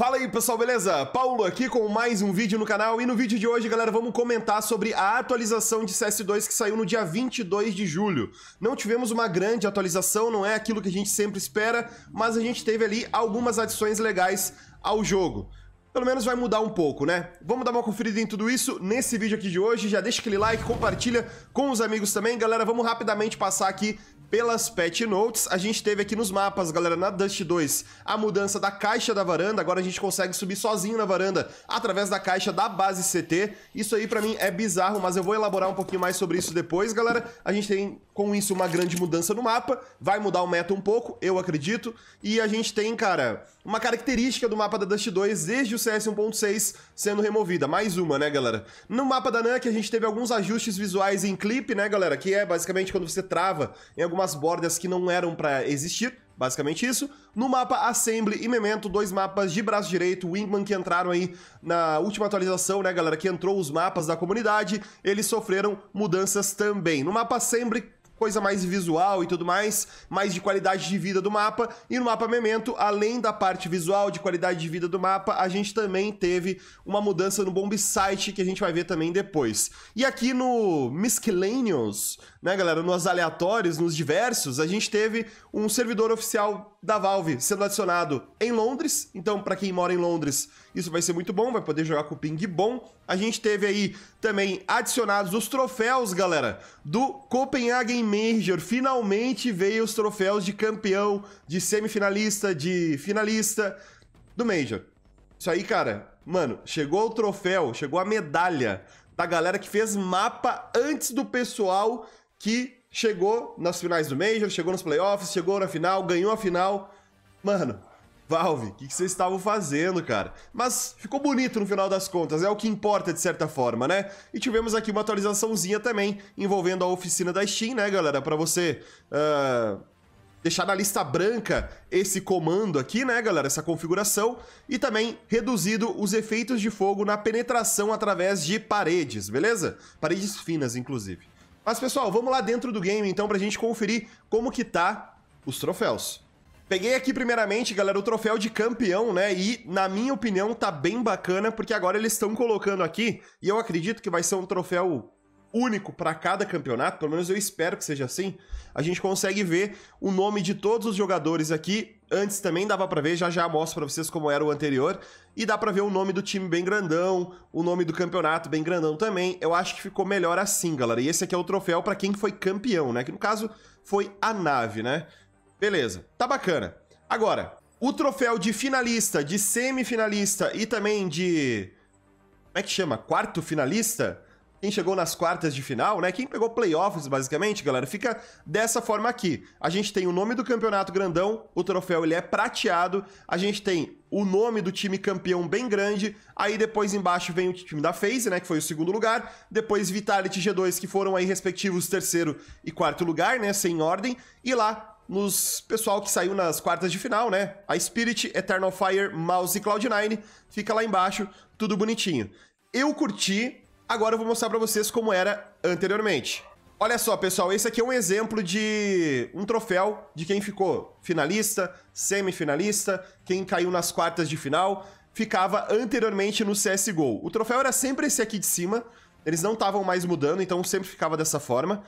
Fala aí pessoal, beleza? Paulo aqui com mais um vídeo no canal e no vídeo de hoje, galera, vamos comentar sobre a atualização de CS2 que saiu no dia 22 de julho. Não tivemos uma grande atualização, não é aquilo que a gente sempre espera, mas a gente teve ali algumas adições legais ao jogo. Pelo menos vai mudar um pouco, né? Vamos dar uma conferida em tudo isso nesse vídeo aqui de hoje. Já deixa aquele like, compartilha com os amigos também. Galera, vamos rapidamente passar aqui pelas patch notes. A gente teve aqui nos mapas, galera, na Dust 2, a mudança da caixa da varanda. Agora a gente consegue subir sozinho na varanda através da caixa da base CT. Isso aí para mim é bizarro, mas eu vou elaborar um pouquinho mais sobre isso depois, galera. A gente tem com isso uma grande mudança no mapa, vai mudar o meta um pouco, eu acredito. E a gente tem, cara, uma característica do mapa da Dust 2 desde o CS 1.6 sendo removida. Mais uma, né, galera? No mapa da NUC a gente teve alguns ajustes visuais em clipe, né, galera? Que é basicamente quando você trava em alguma umas bordas que não eram para existir, basicamente isso. No mapa Assembly e Memento, dois mapas de braço direito, Wingman que entraram aí na última atualização, né, galera, que entrou os mapas da comunidade, eles sofreram mudanças também. No mapa Assembly, coisa mais visual e tudo mais, mais de qualidade de vida do mapa. E no mapa Memento, além da parte visual de qualidade de vida do mapa, a gente também teve uma mudança no Bomb Site que a gente vai ver também depois. E aqui no Miscellaneous, né, galera? Nos aleatórios, nos diversos, a gente teve um servidor oficial da Valve sendo adicionado em Londres. Então, para quem mora em Londres, isso vai ser muito bom, vai poder jogar com o ping bom. A gente teve aí também adicionados os troféus, galera, do Copenhagen Major. Finalmente veio os troféus de campeão, de semifinalista, de finalista do Major. Isso aí, cara, mano, chegou o troféu, chegou a medalha da galera que fez mapa antes do pessoal que chegou nas finais do Major, chegou nos playoffs, chegou na final, ganhou a final. Mano, Valve, o que, vocês estavam fazendo, cara? Mas ficou bonito no final das contas, é o que importa de certa forma, né? E tivemos aqui uma atualizaçãozinha também envolvendo a oficina da Steam, né, galera? Para você uh, deixar na lista branca esse comando aqui, né, galera? Essa configuração. E também reduzido os efeitos de fogo na penetração através de paredes, beleza? Paredes finas, inclusive. Mas, pessoal, vamos lá dentro do game, então, pra gente conferir como que tá os troféus. Peguei aqui primeiramente, galera, o troféu de campeão, né? E, na minha opinião, tá bem bacana, porque agora eles estão colocando aqui, e eu acredito que vai ser um troféu único para cada campeonato, pelo menos eu espero que seja assim, a gente consegue ver o nome de todos os jogadores aqui. Antes também dava para ver, já já mostro para vocês como era o anterior, e dá para ver o nome do time bem grandão, o nome do campeonato bem grandão também. Eu acho que ficou melhor assim, galera. E esse aqui é o troféu para quem foi campeão, né? Que no caso foi a nave, né? Beleza. Tá bacana. Agora, o troféu de finalista, de semifinalista e também de como é que chama? Quarto finalista? quem chegou nas quartas de final, né? Quem pegou playoffs, basicamente, galera, fica dessa forma aqui. A gente tem o nome do campeonato grandão, o troféu ele é prateado, a gente tem o nome do time campeão bem grande, aí depois embaixo vem o time da FaZe, né, que foi o segundo lugar, depois Vitality G2, que foram aí respectivos terceiro e quarto lugar, né, sem ordem, e lá nos pessoal que saiu nas quartas de final, né? A Spirit, Eternal Fire, Mouse e Cloud9, fica lá embaixo, tudo bonitinho. Eu curti Agora eu vou mostrar para vocês como era anteriormente. Olha só, pessoal, esse aqui é um exemplo de um troféu de quem ficou finalista, semifinalista, quem caiu nas quartas de final, ficava anteriormente no CSGO. O troféu era sempre esse aqui de cima, eles não estavam mais mudando, então sempre ficava dessa forma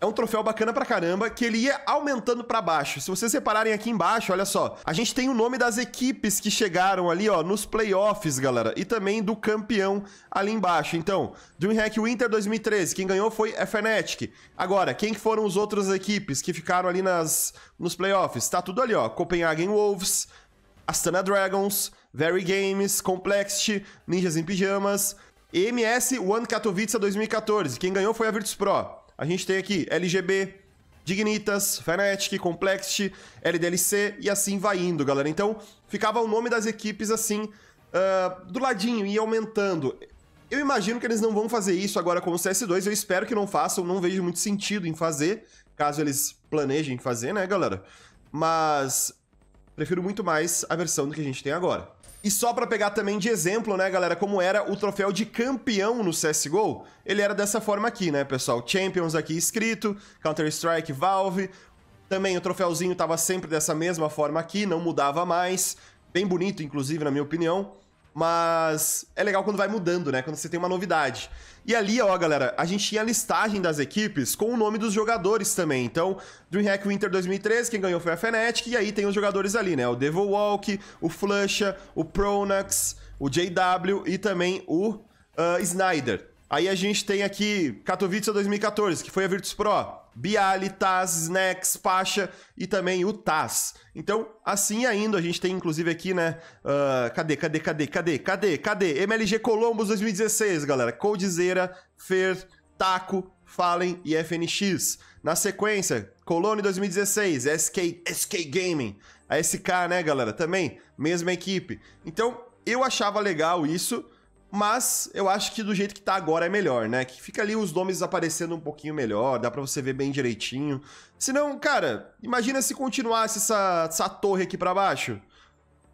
é um troféu bacana pra caramba, que ele ia aumentando pra baixo. Se vocês separarem aqui embaixo, olha só, a gente tem o nome das equipes que chegaram ali, ó, nos playoffs, galera, e também do campeão ali embaixo. Então, DreamHack Winter 2013, quem ganhou foi a é Fnatic. Agora, quem foram os outras equipes que ficaram ali nas, nos playoffs? Tá tudo ali, ó, Copenhagen Wolves, Astana Dragons, Very Games, Complexity, Ninjas em Pijamas, MS One Katowice 2014, quem ganhou foi a Virtus Pro. A gente tem aqui LGB, Dignitas, Fnatic, Complexity, LDLC e assim vai indo, galera. Então, ficava o nome das equipes assim, uh, do ladinho e aumentando. Eu imagino que eles não vão fazer isso agora com o CS2, eu espero que não façam, não vejo muito sentido em fazer, caso eles planejem fazer, né, galera? Mas prefiro muito mais a versão do que a gente tem agora. E só para pegar também de exemplo, né, galera, como era o troféu de campeão no CSGO, ele era dessa forma aqui, né, pessoal? Champions aqui escrito, Counter-Strike, Valve. Também o troféuzinho tava sempre dessa mesma forma aqui, não mudava mais. Bem bonito, inclusive, na minha opinião mas é legal quando vai mudando, né? Quando você tem uma novidade. E ali, ó, galera, a gente tinha a listagem das equipes com o nome dos jogadores também. Então, DreamHack Winter 2013, quem ganhou foi a Fnatic, e aí tem os jogadores ali, né? O Devil Walk, o Flusha, o Pronax, o JW e também o uh, Snyder. Aí a gente tem aqui Katowice 2014, que foi a Virtus Pro. Biali, Taz, Snex, Pacha e também o Taz. Então, assim ainda, a gente tem inclusive aqui, né? Uh, cadê, cadê, cadê, cadê, cadê, cadê? MLG Columbus 2016, galera. Coldzera, Fer, Taco, Fallen e FNX. Na sequência, Colone 2016, SK, SK Gaming. A SK, né, galera? Também, mesma equipe. Então, eu achava legal isso. Mas eu acho que do jeito que tá agora é melhor, né? Que fica ali os nomes aparecendo um pouquinho melhor, dá para você ver bem direitinho. Senão, cara, imagina se continuasse essa, essa torre aqui para baixo.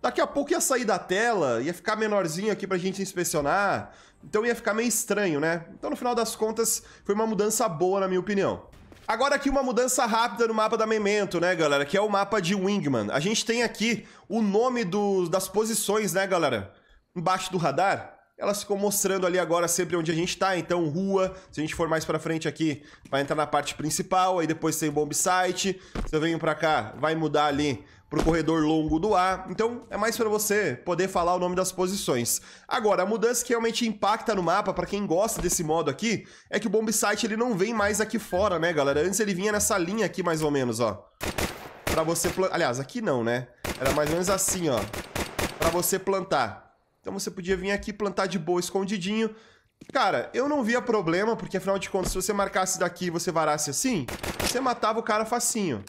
Daqui a pouco ia sair da tela, ia ficar menorzinho aqui pra gente inspecionar, então ia ficar meio estranho, né? Então, no final das contas, foi uma mudança boa, na minha opinião. Agora aqui uma mudança rápida no mapa da Memento, né, galera? Que é o mapa de Wingman. A gente tem aqui o nome do, das posições, né, galera? Embaixo do radar elas ficam mostrando ali agora sempre onde a gente tá, então rua, se a gente for mais pra frente aqui, vai entrar na parte principal, aí depois tem bomb site, se eu venho pra cá, vai mudar ali pro corredor longo do A. Então é mais para você poder falar o nome das posições. Agora, a mudança que realmente impacta no mapa para quem gosta desse modo aqui é que o bomb site ele não vem mais aqui fora, né, galera? Antes ele vinha nessa linha aqui mais ou menos, ó. Para você plantar, aliás, aqui não, né? Era mais ou menos assim, ó, para você plantar. Então você podia vir aqui plantar de boa, escondidinho. Cara, eu não via problema, porque afinal de contas, se você marcasse daqui e você varasse assim, você matava o cara facinho.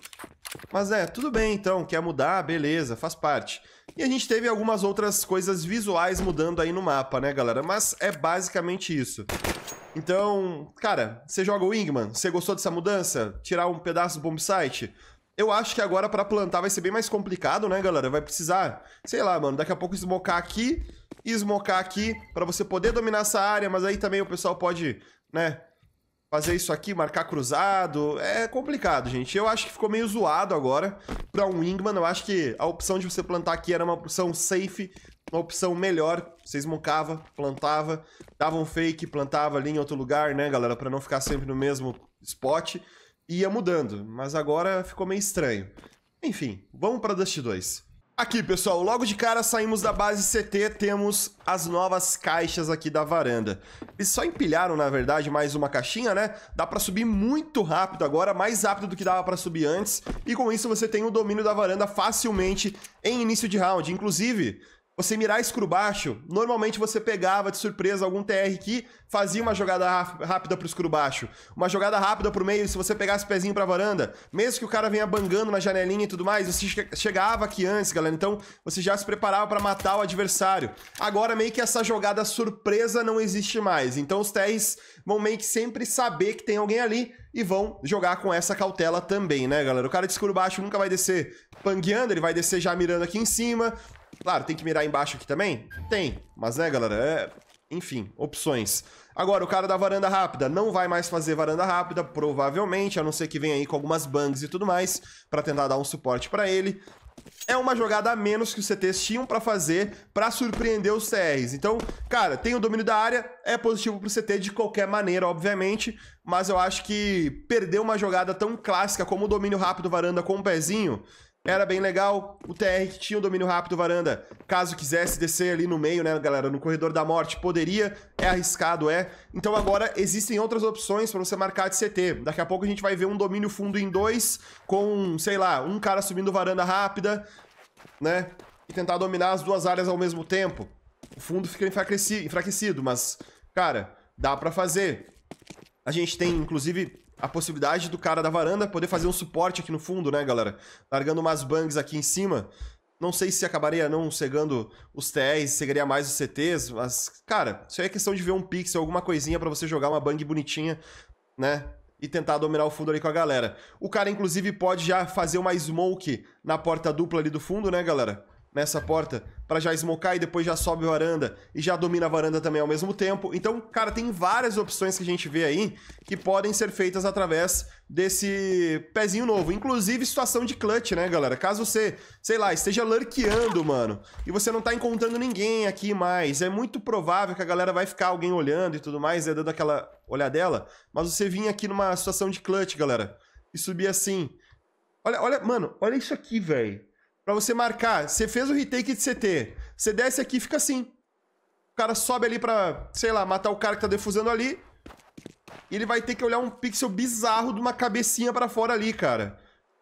Mas é, tudo bem então, quer mudar, beleza, faz parte. E a gente teve algumas outras coisas visuais mudando aí no mapa, né, galera? Mas é basicamente isso. Então, cara, você joga o Wingman? Você gostou dessa mudança? Tirar um pedaço do bombsite? Eu acho que agora para plantar vai ser bem mais complicado, né, galera? Vai precisar, sei lá, mano, daqui a pouco esmocar aqui e esmocar aqui para você poder dominar essa área, mas aí também o pessoal pode, né, fazer isso aqui, marcar cruzado. É complicado, gente. Eu acho que ficou meio zoado agora para um wingman. Eu acho que a opção de você plantar aqui era uma opção safe, uma opção melhor. Você esmocava, plantava, dava um fake, plantava ali em outro lugar, né, galera, para não ficar sempre no mesmo spot ia mudando, mas agora ficou meio estranho. Enfim, vamos para Dust 2. Aqui, pessoal, logo de cara saímos da base CT, temos as novas caixas aqui da varanda. Eles só empilharam, na verdade, mais uma caixinha, né? Dá para subir muito rápido agora, mais rápido do que dava para subir antes, e com isso você tem o domínio da varanda facilmente em início de round. Inclusive, você mirar escuro-baixo, normalmente você pegava de surpresa algum TR que fazia uma jogada rápida pro escuro-baixo, uma jogada rápida pro meio, se você pegasse o pezinho pra varanda, mesmo que o cara venha bangando na janelinha e tudo mais, você chegava aqui antes, galera, então você já se preparava para matar o adversário. Agora meio que essa jogada surpresa não existe mais, então os TRs vão meio que sempre saber que tem alguém ali, e vão jogar com essa cautela também, né, galera? O cara de escuro baixo nunca vai descer pangueando, ele vai descer já mirando aqui em cima, Claro, tem que mirar embaixo aqui também? Tem. Mas, né, galera, é... Enfim, opções. Agora, o cara da varanda rápida não vai mais fazer varanda rápida, provavelmente, a não ser que venha aí com algumas bangs e tudo mais, para tentar dar um suporte para ele. É uma jogada a menos que os CTs tinham para fazer para surpreender os CRs. Então, cara, tem o domínio da área, é positivo pro CT de qualquer maneira, obviamente, mas eu acho que perder uma jogada tão clássica como o domínio rápido varanda com o pezinho era bem legal. O TR que tinha o domínio rápido varanda. Caso quisesse descer ali no meio, né, galera? No corredor da morte, poderia. É arriscado, é. Então agora existem outras opções para você marcar de CT. Daqui a pouco a gente vai ver um domínio fundo em dois, com, sei lá, um cara subindo varanda rápida, né? E tentar dominar as duas áreas ao mesmo tempo. O fundo fica enfraquecido, mas, cara, dá para fazer. A gente tem, inclusive, a possibilidade do cara da varanda poder fazer um suporte aqui no fundo, né, galera? Largando umas bangs aqui em cima. Não sei se acabaria não cegando os TRs, cegaria mais os CTs, mas, cara, isso aí é questão de ver um pixel, alguma coisinha para você jogar uma bang bonitinha, né? E tentar dominar o fundo ali com a galera. O cara, inclusive, pode já fazer uma smoke na porta dupla ali do fundo, né, galera? nessa porta para já smocar e depois já sobe a varanda e já domina a varanda também ao mesmo tempo. Então, cara, tem várias opções que a gente vê aí que podem ser feitas através desse pezinho novo. Inclusive situação de clutch, né, galera? Caso você, sei lá, esteja lurkeando, mano, e você não tá encontrando ninguém aqui mais, é muito provável que a galera vai ficar alguém olhando e tudo mais, né, dando aquela olhadela, mas você vinha aqui numa situação de clutch, galera, e subir assim. Olha, olha, mano, olha isso aqui, velho para você marcar. Você fez o retake de CT. Você desce aqui e fica assim. O cara sobe ali pra, sei lá, matar o cara que tá defusando ali. E ele vai ter que olhar um pixel bizarro de uma cabecinha para fora ali, cara.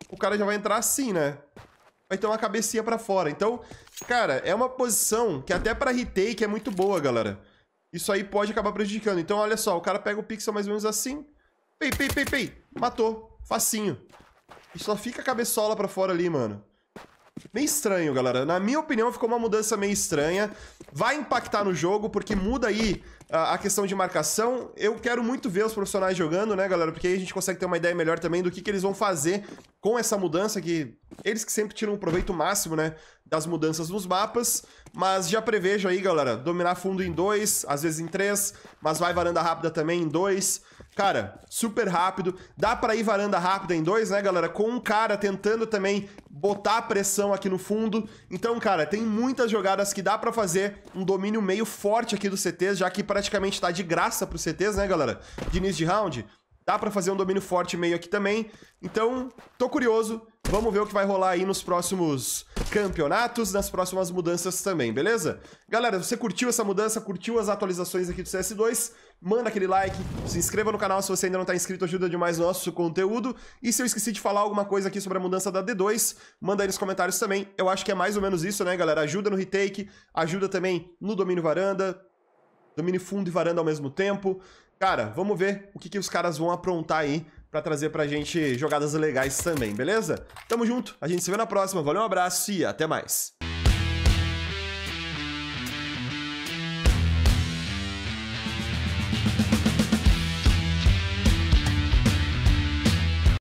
O cara já vai entrar assim, né? Vai ter uma cabecinha para fora. Então, cara, é uma posição que até para retake é muito boa, galera. Isso aí pode acabar prejudicando. Então, olha só, o cara pega o pixel mais ou menos assim. Pei, pei, pei, pei. Matou. Facinho. E só fica a cabeçola pra fora ali, mano. Meio estranho, galera. Na minha opinião, ficou uma mudança meio estranha. Vai impactar no jogo, porque muda aí a questão de marcação. Eu quero muito ver os profissionais jogando, né, galera? Porque aí a gente consegue ter uma ideia melhor também do que, que eles vão fazer com essa mudança, que eles que sempre tiram um proveito máximo, né, das mudanças nos mapas. Mas já prevejo aí, galera, dominar fundo em dois, às vezes em três, mas vai varanda rápida também em dois. Cara, super rápido. Dá para ir varanda rápida em dois, né, galera? Com um cara tentando também botar pressão aqui no fundo. Então, cara, tem muitas jogadas que dá para fazer um domínio meio forte aqui do CT, já que pra praticamente tá de graça para o CTs, né, galera? De início de round. Dá para fazer um domínio forte meio aqui também. Então, tô curioso. Vamos ver o que vai rolar aí nos próximos campeonatos, nas próximas mudanças também, beleza? Galera, você curtiu essa mudança, curtiu as atualizações aqui do CS2? Manda aquele like, se inscreva no canal se você ainda não está inscrito, ajuda demais o nosso conteúdo. E se eu esqueci de falar alguma coisa aqui sobre a mudança da D2, manda aí nos comentários também. Eu acho que é mais ou menos isso, né, galera? Ajuda no retake, ajuda também no domínio varanda, domine fundo e varanda ao mesmo tempo. Cara, vamos ver o que, que os caras vão aprontar aí para trazer pra gente jogadas legais também, beleza? Tamo junto, a gente se vê na próxima, valeu, um abraço e até mais!